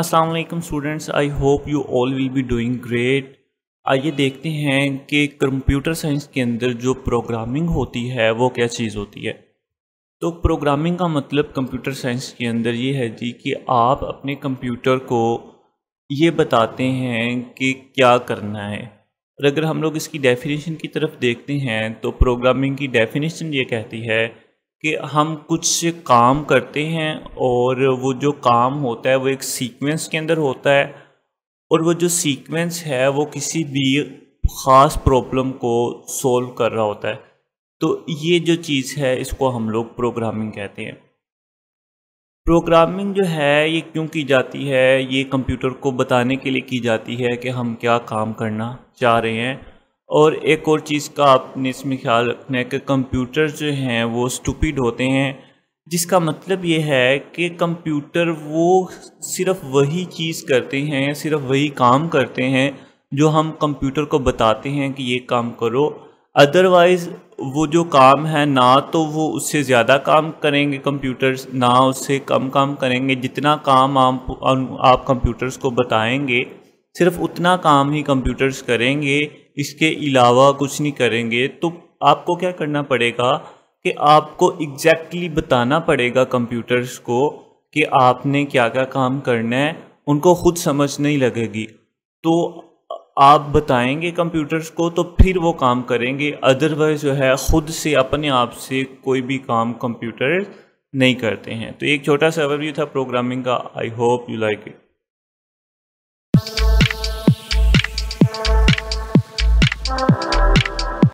Aslam students I hope you all will be doing great आइए देखते हैं कि कंप्यूटर साइंस के अंदर जो प्रोग्रामिंग होती है वो क्या चीज़ होती है तो प्रोग्रामिंग का मतलब कंप्यूटर साइंस के अंदर ये है जी कि आप अपने कंप्यूटर को ये बताते हैं कि क्या करना है और अगर हम लोग इसकी डेफिनेशन की तरफ देखते हैं तो प्रोग्रामिंग की डेफिनेशन ये कहती है कि हम कुछ काम करते हैं और वो जो काम होता है वो एक सीक्वेंस के अंदर होता है और वो जो सीक्वेंस है वो किसी भी ख़ास प्रॉब्लम को सॉल्व कर रहा होता है तो ये जो चीज़ है इसको हम लोग प्रोग्रामिंग कहते हैं प्रोग्रामिंग जो है ये क्यों की जाती है ये कंप्यूटर को बताने के लिए की जाती है कि हम क्या काम करना चाह रहे हैं और एक और चीज़ का आपने इसमें ख्याल रखना है कि कंप्यूटर जो हैं वो स्टूपिड होते हैं जिसका मतलब ये है कि कंप्यूटर वो सिर्फ वही चीज़ करते हैं सिर्फ वही काम करते हैं जो हम कंप्यूटर को बताते हैं कि ये काम करो अदरवाइज़ वो जो काम है ना तो वो उससे ज़्यादा काम करेंगे कंप्यूटर्स ना उससे कम काम करेंगे जितना काम आप आप कंप्यूटर्स को बताएंगे सिर्फ उतना काम ही कंप्यूटर्स करेंगे इसके अलावा कुछ नहीं करेंगे तो आपको क्या करना पड़ेगा कि आपको एग्जैक्टली exactly बताना पड़ेगा कंप्यूटर्स को कि आपने क्या क्या काम करना है उनको खुद समझ नहीं लगेगी तो आप बताएंगे कंप्यूटर्स को तो फिर वो काम करेंगे अदरवाइज जो है ख़ुद से अपने आप से कोई भी काम कंप्यूटर नहीं करते हैं तो एक छोटा सा ओवरव्यू था प्रोग्रामिंग का I hope you like it